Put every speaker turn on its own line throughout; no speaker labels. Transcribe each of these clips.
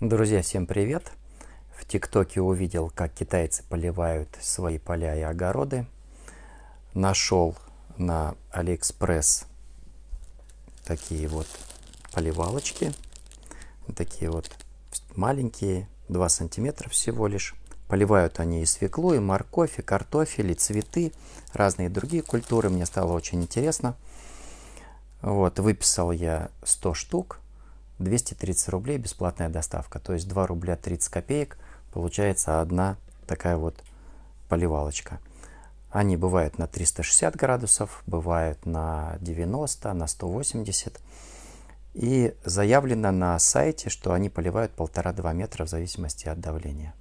Друзья, всем привет! В ТикТоке увидел, как китайцы поливают свои поля и огороды. Нашел на Алиэкспресс такие вот поливалочки. Такие вот маленькие, 2 сантиметра всего лишь. Поливают они и свеклу, и морковь, и картофель, и цветы, разные другие культуры. Мне стало очень интересно. Вот, выписал я 100 штук 230 рублей бесплатная доставка, то есть 2 рубля 30 копеек получается одна такая вот поливалочка. Они бывают на 360 градусов, бывают на 90, на 180. И заявлено на сайте, что они поливают 1,5-2 метра в зависимости от давления.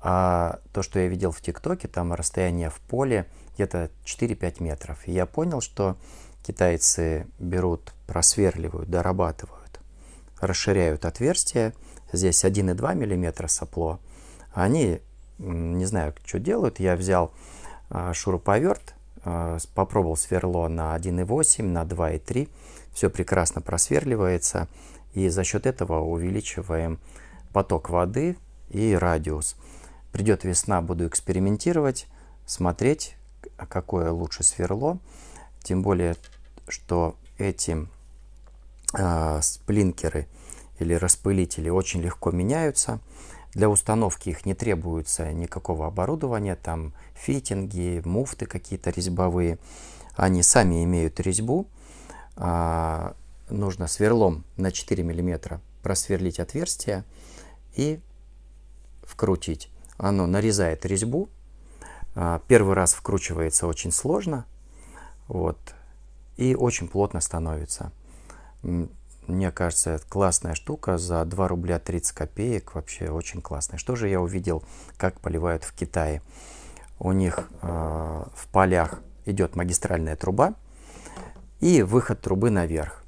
А то, что я видел в ТикТоке, там расстояние в поле где-то 4-5 метров. И я понял, что китайцы берут, просверливают, дорабатывают расширяют отверстие. Здесь 1,2 мм сопло. Они, не знаю, что делают. Я взял а, шуруповерт, а, попробовал сверло на 1,8, на 2,3. Все прекрасно просверливается. И за счет этого увеличиваем поток воды и радиус. Придет весна, буду экспериментировать, смотреть, какое лучше сверло. Тем более, что этим а, сплинкеры или распылители очень легко меняются. Для установки их не требуется никакого оборудования, там фитинги, муфты какие-то резьбовые. Они сами имеют резьбу. А, нужно сверлом на 4 мм просверлить отверстие и вкрутить. Оно нарезает резьбу. А, первый раз вкручивается очень сложно. Вот, и очень плотно становится мне кажется, это классная штука за 2 рубля 30 копеек, вообще очень классная. Что же я увидел, как поливают в Китае? У них э, в полях идет магистральная труба и выход трубы наверх.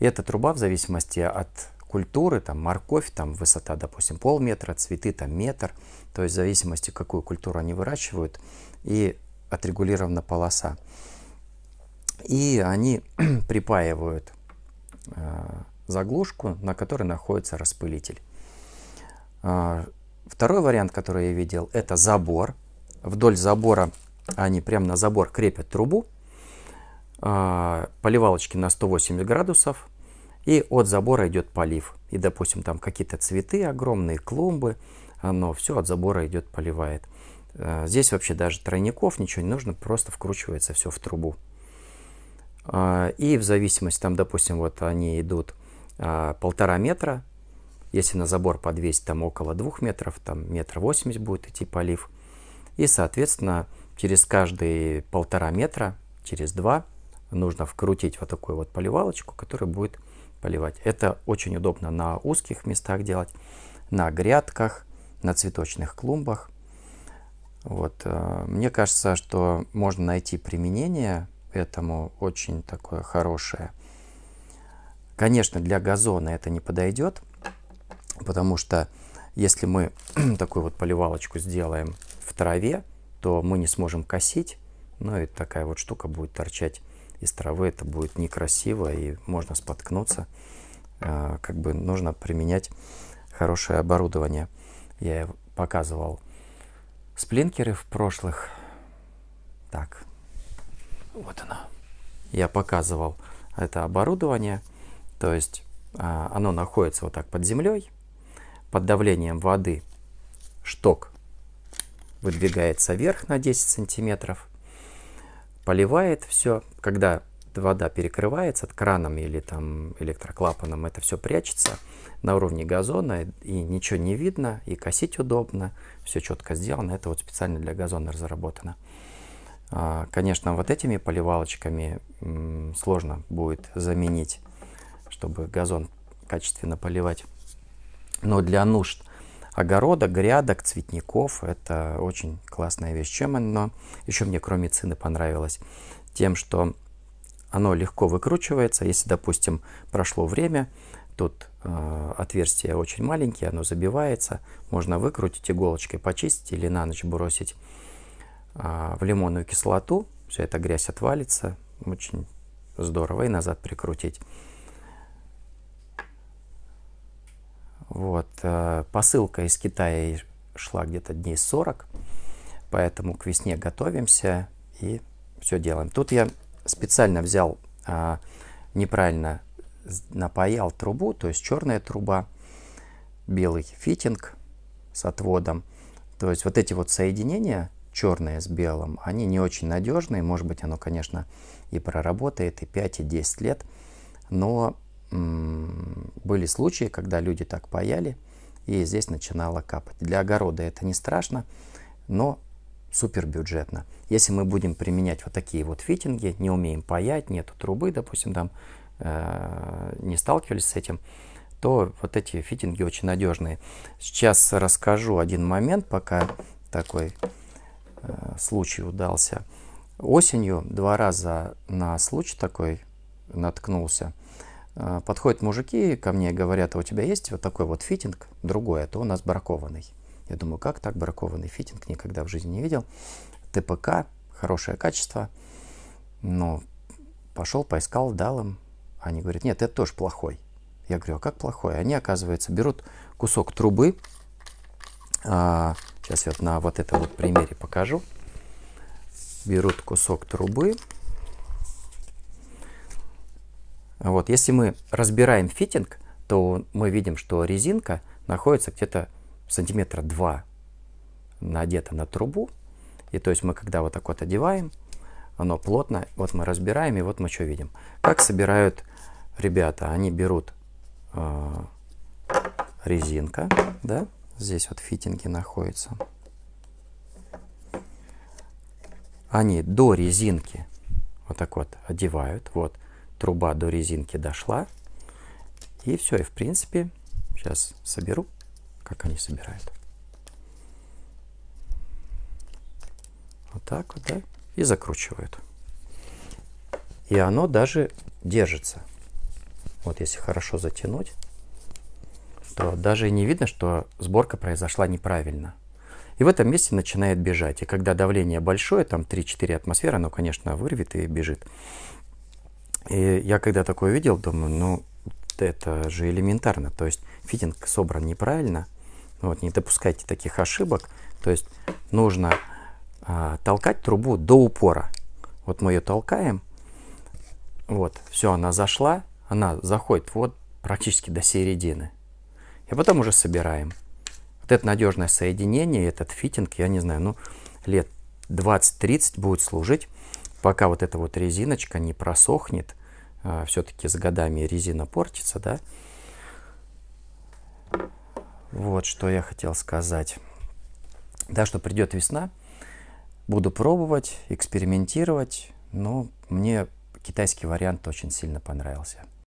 И эта труба в зависимости от культуры, там морковь, там высота, допустим, полметра, цветы там метр, то есть в зависимости, какую культуру они выращивают, и отрегулирована полоса. И они припаивают Э, заглушку, на которой находится распылитель. Э, второй вариант, который я видел, это забор. Вдоль забора они прямо на забор крепят трубу, э, поливалочки на 180 градусов, и от забора идет полив. И, допустим, там какие-то цветы огромные, клумбы, но все от забора идет поливает. Здесь вообще даже тройников ничего не нужно, просто вкручивается все в трубу. А, и в зависимости, там, допустим, вот они идут а, полтора метра, если на забор подвесить, там около двух метров, там метр восемьдесят будет идти полив. И, соответственно, через каждые полтора метра, через два, нужно вкрутить вот такую вот поливалочку, которая будет поливать. Это очень удобно на узких местах делать, на грядках, на цветочных клумбах. Вот. Э, мне кажется, что можно найти применение этому очень такое хорошее. Конечно, для газона это не подойдет, потому что если мы такую вот поливалочку сделаем в траве, то мы не сможем косить, ну и такая вот штука будет торчать из травы, это будет некрасиво и можно споткнуться. А, как бы нужно применять хорошее оборудование. Я показывал сплинкеры в прошлых. Так, вот она. Я показывал это оборудование. То есть а, оно находится вот так под землей. Под давлением воды шток выдвигается вверх на 10 сантиметров. Поливает все. Когда вода перекрывается от краном или там электроклапаном, это все прячется на уровне газона, и ничего не видно, и косить удобно, все четко сделано, это вот специально для газона разработано. А, конечно, вот этими поливалочками сложно будет заменить, чтобы газон качественно поливать. Но для нужд огорода, грядок, цветников это очень классная вещь. Чем оно еще мне кроме цены понравилось? Тем, что оно легко выкручивается. Если, допустим, прошло время, тут э, отверстие очень маленькие, оно забивается, можно выкрутить иголочкой, почистить или на ночь бросить. А, в лимонную кислоту, вся эта грязь отвалится, очень здорово, и назад прикрутить. Вот, э, посылка из Китая шла где-то дней 40, поэтому к весне готовимся и все делаем. Тут я специально взял а, неправильно напаял трубу, то есть черная труба, белый фитинг с отводом. То есть вот эти вот соединения черные с белым, они не очень надежные, может быть, оно, конечно, и проработает и 5, и 10 лет, но были случаи, когда люди так паяли, и здесь начинало капать. Для огорода это не страшно, но супер бюджетно. Если мы будем применять вот такие вот фитинги, не умеем паять, нету трубы, допустим, там э, не сталкивались с этим, то вот эти фитинги очень надежные. Сейчас расскажу один момент, пока такой Э, случай удался. Осенью два раза на случай такой наткнулся. Э, подходят мужики ко мне и говорят, а у тебя есть вот такой вот фитинг, другой, это а у нас бракованный. Я думаю, как так бракованный фитинг, никогда в жизни не видел. ТПК, хорошее качество. но пошел, поискал, дал им. Они говорят, нет, это тоже плохой. Я говорю, а как плохой? Они, оказывается, берут кусок трубы, а, Сейчас я вот на вот этом вот примере покажу. Берут кусок трубы. Вот, если мы разбираем фитинг, то мы видим, что резинка находится где-то сантиметра два надета на трубу. И то есть мы когда вот так вот одеваем, оно плотно, вот мы разбираем, и вот мы что видим. Как собирают ребята? Они берут э, резинка, да, Здесь вот фитинги находятся. Они до резинки вот так вот одевают. Вот труба до резинки дошла. И все, и в принципе, сейчас соберу, как они собирают. Вот так вот, да, и закручивают. И оно даже держится. Вот если хорошо затянуть, что даже не видно, что сборка произошла неправильно. И в этом месте начинает бежать. И когда давление большое, там 3-4 атмосферы, оно, конечно, вырвет и бежит. И я когда такое видел, думаю, ну, это же элементарно. То есть фитинг собран неправильно. Вот, не допускайте таких ошибок. То есть нужно а, толкать трубу до упора. Вот мы ее толкаем. Вот, все, она зашла. Она заходит вот практически до середины. И а потом уже собираем. Вот это надежное соединение, этот фитинг, я не знаю, ну, лет 20-30 будет служить, пока вот эта вот резиночка не просохнет. А, Все-таки с годами резина портится, да. Вот что я хотел сказать. Да, что придет весна, буду пробовать, экспериментировать, но мне китайский вариант очень сильно понравился.